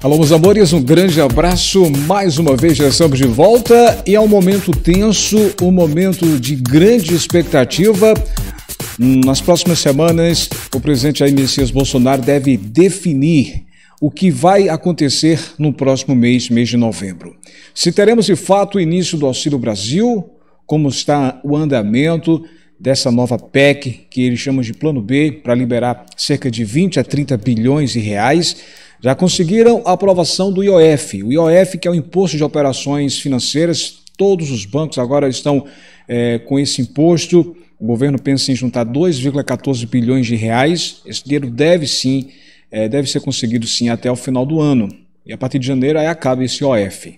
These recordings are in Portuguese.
Alô, meus amores, um grande abraço. Mais uma vez já estamos de volta e é um momento tenso, um momento de grande expectativa. Nas próximas semanas, o presidente Jair Messias Bolsonaro deve definir o que vai acontecer no próximo mês, mês de novembro. Se teremos de fato o início do Auxílio Brasil, como está o andamento dessa nova PEC, que eles chamam de Plano B, para liberar cerca de 20 a 30 bilhões de reais já conseguiram a aprovação do IOF. O IOF, que é o Imposto de Operações Financeiras, todos os bancos agora estão é, com esse imposto. O governo pensa em juntar 2,14 bilhões de reais. Esse dinheiro deve sim, é, deve ser conseguido sim até o final do ano. E a partir de janeiro aí acaba esse IOF.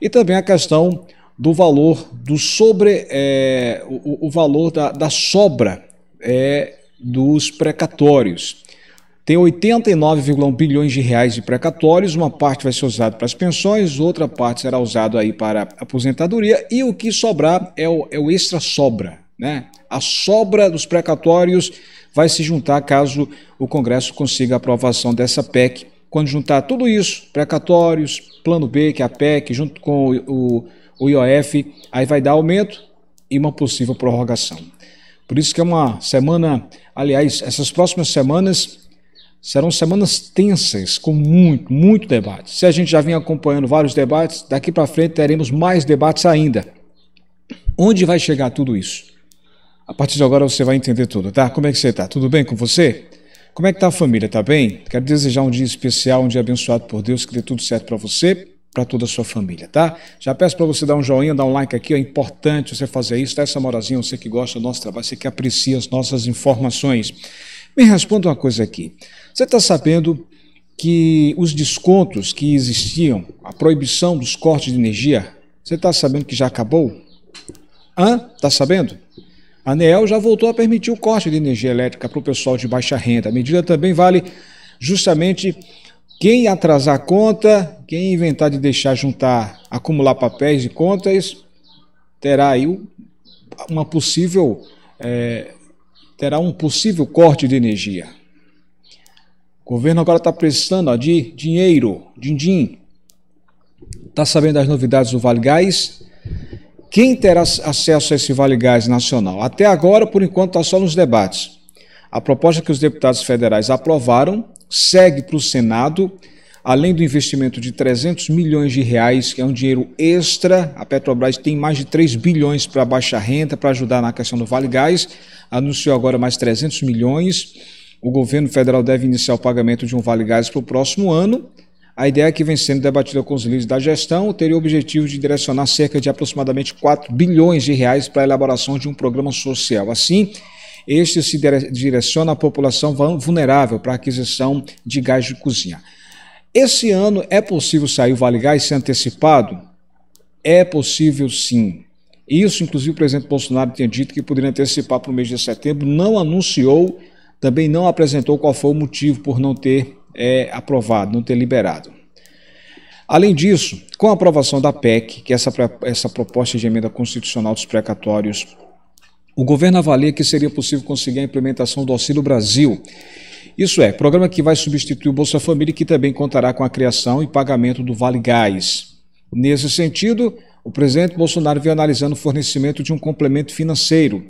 E também a questão do valor do sobre é, o, o, valor da, da sobra é, dos precatórios. Tem 89,1 bilhões de reais de precatórios, uma parte vai ser usada para as pensões, outra parte será usada aí para aposentadoria e o que sobrar é o, é o extra sobra, né? A sobra dos precatórios vai se juntar caso o Congresso consiga a aprovação dessa PEC. Quando juntar tudo isso, precatórios, plano B, que é a PEC, junto com o, o IOF, aí vai dar aumento e uma possível prorrogação. Por isso que é uma semana, aliás, essas próximas semanas Serão semanas tensas, com muito, muito debate. Se a gente já vem acompanhando vários debates, daqui para frente teremos mais debates ainda. Onde vai chegar tudo isso? A partir de agora você vai entender tudo, tá? Como é que você está? Tudo bem com você? Como é que está a família? Tá bem? Quero desejar um dia especial, um dia abençoado por Deus, que dê tudo certo para você, para toda a sua família, tá? Já peço para você dar um joinha, dar um like aqui, é importante você fazer isso, dá tá? essa morazinha, você que gosta do nosso trabalho, você que aprecia as nossas informações. Me responda uma coisa aqui. Você está sabendo que os descontos que existiam, a proibição dos cortes de energia, você está sabendo que já acabou? Hã? Está sabendo? A ANEEL já voltou a permitir o corte de energia elétrica para o pessoal de baixa renda. A medida também vale justamente quem atrasar a conta, quem inventar de deixar juntar, acumular papéis de contas, terá aí uma possível, é, terá um possível corte de energia. O governo agora está precisando ó, de dinheiro, din-din. Está sabendo das novidades do Vale Gás? Quem terá acesso a esse Vale Gás nacional? Até agora, por enquanto, está só nos debates. A proposta que os deputados federais aprovaram segue para o Senado, além do investimento de 300 milhões de reais, que é um dinheiro extra. A Petrobras tem mais de 3 bilhões para baixa renda, para ajudar na questão do Vale Gás. Anunciou agora mais 300 milhões o governo federal deve iniciar o pagamento de um Vale Gás para o próximo ano. A ideia é que vem sendo debatida com os líderes da gestão teria o objetivo de direcionar cerca de aproximadamente 4 bilhões de reais para a elaboração de um programa social. Assim, este se direciona à população vulnerável para a aquisição de gás de cozinha. Esse ano é possível sair o Vale Gás ser antecipado? É possível sim. Isso, inclusive, o presidente Bolsonaro tinha dito que poderia antecipar para o mês de setembro, não anunciou também não apresentou qual foi o motivo por não ter é, aprovado, não ter liberado. Além disso, com a aprovação da PEC, que é essa, essa proposta de emenda constitucional dos precatórios, o governo avalia que seria possível conseguir a implementação do Auxílio Brasil. Isso é, programa que vai substituir o Bolsa Família e que também contará com a criação e pagamento do Vale Gás. Nesse sentido, o presidente Bolsonaro vem analisando o fornecimento de um complemento financeiro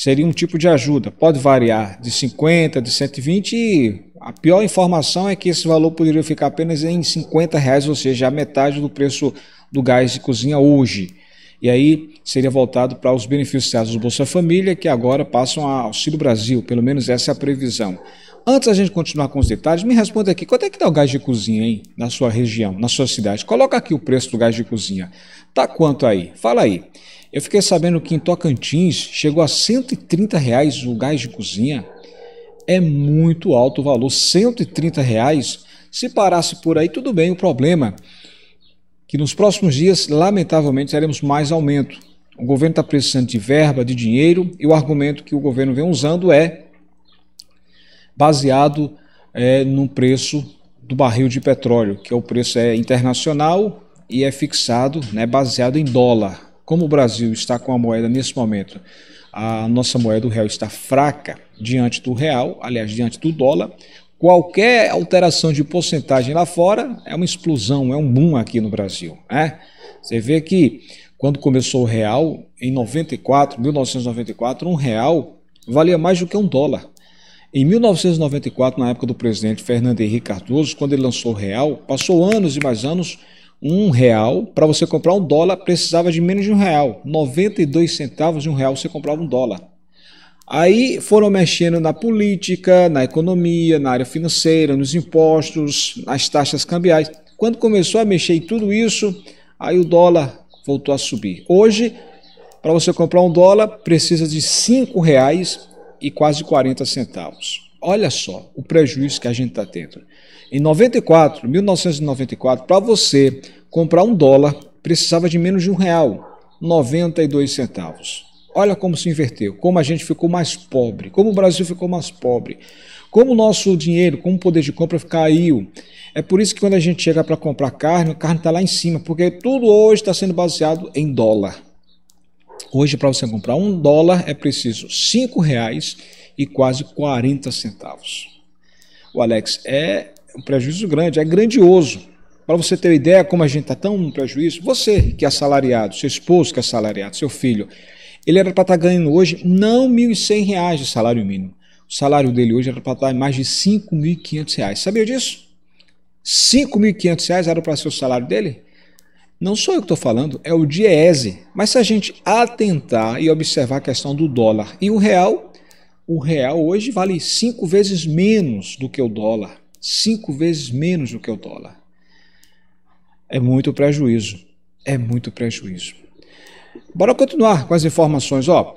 seria um tipo de ajuda. Pode variar de 50, de 120 e a pior informação é que esse valor poderia ficar apenas em 50 reais, ou seja, a metade do preço do gás de cozinha hoje. E aí seria voltado para os beneficiados do Bolsa Família, que agora passam a Auxílio Brasil, pelo menos essa é a previsão. Antes a gente continuar com os detalhes, me responda aqui, quanto é que dá o gás de cozinha aí na sua região, na sua cidade? Coloca aqui o preço do gás de cozinha. Tá quanto aí? Fala aí. Eu fiquei sabendo que em Tocantins chegou a 130 reais o gás de cozinha. É muito alto o valor, 130 reais. Se parasse por aí, tudo bem. O problema é que nos próximos dias, lamentavelmente, teremos mais aumento. O governo está precisando de verba, de dinheiro, e o argumento que o governo vem usando é baseado é, no preço do barril de petróleo, que é o preço é internacional e é fixado, né, baseado em dólar. Como o Brasil está com a moeda nesse momento, a nossa moeda, o real, está fraca diante do real, aliás, diante do dólar. Qualquer alteração de porcentagem lá fora é uma explosão, é um boom aqui no Brasil. Né? Você vê que quando começou o real, em 94, 1994, um real valia mais do que um dólar. Em 1994, na época do presidente Fernando Henrique Cardoso, quando ele lançou o real, passou anos e mais anos um real, para você comprar um dólar precisava de menos de um real, 92 centavos de um real você comprava um dólar. Aí foram mexendo na política, na economia, na área financeira, nos impostos, nas taxas cambiais. Quando começou a mexer em tudo isso, aí o dólar voltou a subir. Hoje, para você comprar um dólar, precisa de cinco reais e quase 40 centavos. Olha só o prejuízo que a gente está tendo. Em 94, 1994, para você comprar um dólar, precisava de menos de um real, 92 centavos. Olha como se inverteu, como a gente ficou mais pobre, como o Brasil ficou mais pobre, como o nosso dinheiro, como o poder de compra caiu. É por isso que quando a gente chega para comprar carne, a carne está lá em cima, porque tudo hoje está sendo baseado em dólar. Hoje, para você comprar um dólar, é preciso cinco reais e quase 40 centavos. O Alex, é um prejuízo grande, é grandioso. Para você ter uma ideia como a gente está tão no prejuízo, você que é assalariado, seu esposo que é assalariado, seu filho, ele era para estar tá ganhando hoje não R$ 1.100 de salário mínimo. O salário dele hoje era para estar tá em mais de R$ 5.500. Sabia disso? R$ 5.500 era para ser o salário dele? Não sou eu que estou falando, é o Diese. Mas se a gente atentar e observar a questão do dólar e o real, o real hoje vale cinco vezes menos do que o dólar cinco vezes menos do que o dólar. É muito prejuízo. É muito prejuízo. Bora continuar com as informações. Ó,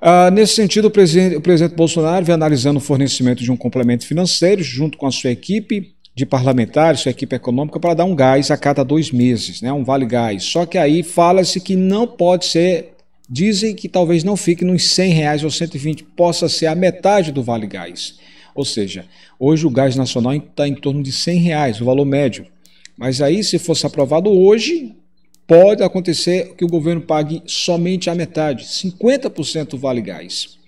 ah, nesse sentido, o presidente, o presidente Bolsonaro vem analisando o fornecimento de um complemento financeiro junto com a sua equipe de parlamentares, sua equipe econômica, para dar um gás a cada dois meses, né? um vale gás. Só que aí fala-se que não pode ser, dizem que talvez não fique nos 100 reais ou 120, possa ser a metade do vale gás. Ou seja, hoje o gás nacional está em torno de 100 reais, o valor médio. Mas aí, se fosse aprovado hoje, pode acontecer que o governo pague somente a metade, 50% vale gás.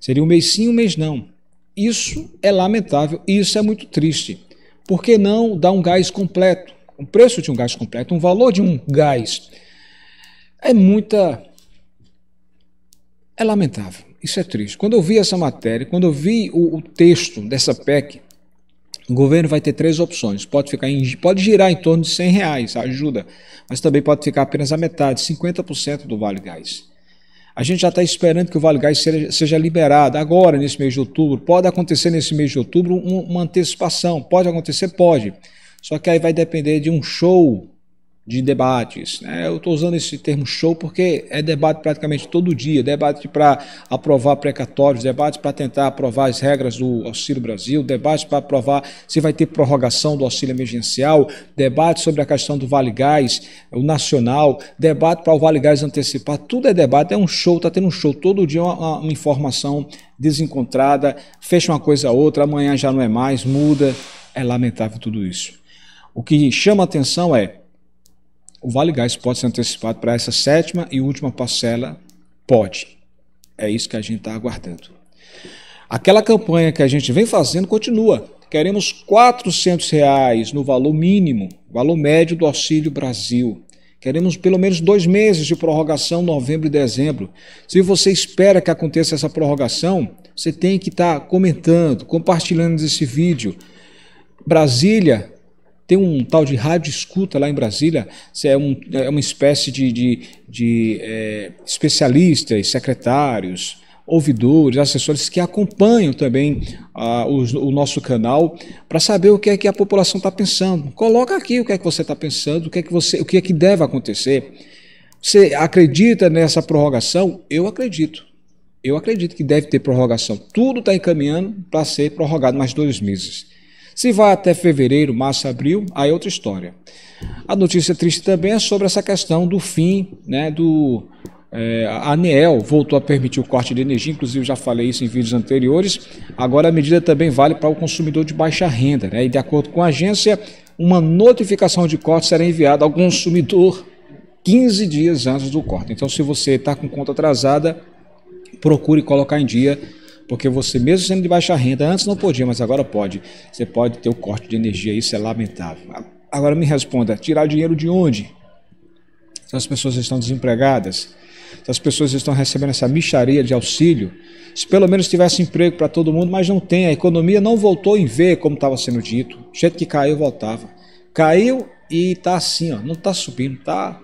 Seria um mês sim, um mês não. Isso é lamentável, isso é muito triste. Por que não dar um gás completo? Um preço de um gás completo, um valor de um gás. É muita. É lamentável isso é triste. Quando eu vi essa matéria, quando eu vi o, o texto dessa PEC, o governo vai ter três opções. Pode ficar em, pode girar em torno de 100 reais, ajuda, mas também pode ficar apenas a metade, 50% do Vale Gás. A gente já está esperando que o Vale Gás seja, seja, liberado agora, nesse mês de outubro. Pode acontecer nesse mês de outubro uma antecipação. Pode acontecer? Pode. Só que aí vai depender de um show de debates. Né? Eu estou usando esse termo show porque é debate praticamente todo dia, debate para aprovar precatórios, debate para tentar aprovar as regras do Auxílio Brasil, debate para aprovar se vai ter prorrogação do auxílio emergencial, debate sobre a questão do Vale Gás, o nacional, debate para o Vale Gás antecipar, tudo é debate, é um show, está tendo um show todo dia, é uma, uma informação desencontrada, fecha uma coisa a outra, amanhã já não é mais, muda, é lamentável tudo isso. O que chama atenção é o Vale Gás pode ser antecipado para essa sétima e última parcela? Pode. É isso que a gente está aguardando. Aquela campanha que a gente vem fazendo continua. Queremos R$ reais no valor mínimo, valor médio do Auxílio Brasil. Queremos pelo menos dois meses de prorrogação, novembro e dezembro. Se você espera que aconteça essa prorrogação, você tem que estar tá comentando, compartilhando esse vídeo. Brasília tem um tal de rádio escuta lá em Brasília, é, um, é uma espécie de, de, de é, especialistas, secretários, ouvidores, assessores que acompanham também ah, os, o nosso canal para saber o que é que a população está pensando. Coloca aqui o que é que você está pensando, o que é que você, o que é que deve acontecer. Você acredita nessa prorrogação? Eu acredito. Eu acredito que deve ter prorrogação. Tudo está encaminhando para ser prorrogado mais dois meses. Se vai até fevereiro, março, abril, aí é outra história. A notícia triste também é sobre essa questão do fim né, do. É, a ANEEL voltou a permitir o corte de energia, inclusive já falei isso em vídeos anteriores. Agora a medida também vale para o consumidor de baixa renda. Né? E de acordo com a agência, uma notificação de corte será enviada ao consumidor 15 dias antes do corte. Então, se você está com conta atrasada, procure colocar em dia porque você, mesmo sendo de baixa renda, antes não podia, mas agora pode. Você pode ter o um corte de energia, isso é lamentável. Agora me responda: tirar dinheiro de onde? Se as pessoas estão desempregadas, se as pessoas estão recebendo essa micharia de auxílio, se pelo menos tivesse emprego para todo mundo, mas não tem, a economia não voltou em ver como estava sendo dito. O jeito que caiu, voltava. Caiu e está assim, ó, não está subindo, está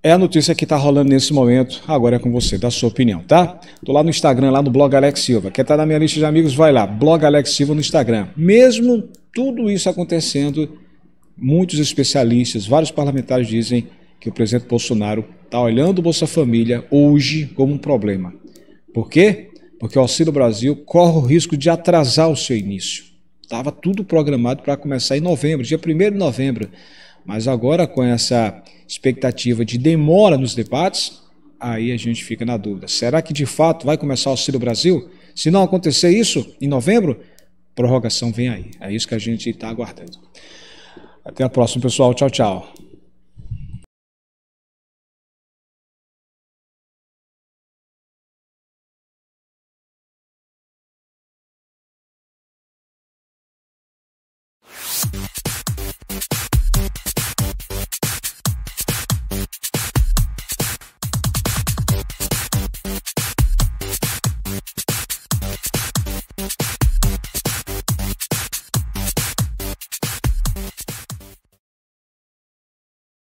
é a notícia que está rolando nesse momento. Agora é com você, da sua opinião, tá? Tô lá no Instagram, lá no blog Alex Silva. Quer estar tá na minha lista de amigos? Vai lá, blog Alex Silva no Instagram. Mesmo tudo isso acontecendo, muitos especialistas, vários parlamentares dizem que o presidente Bolsonaro está olhando o Bolsa Família hoje como um problema. Por quê? Porque o Auxílio Brasil corre o risco de atrasar o seu início. Estava tudo programado para começar em novembro, dia 1 de novembro. Mas agora, com essa expectativa de demora nos debates, aí a gente fica na dúvida. Será que de fato vai começar o Auxílio Brasil? Se não acontecer isso em novembro, prorrogação vem aí. É isso que a gente está aguardando. Até a próxima, pessoal. Tchau, tchau.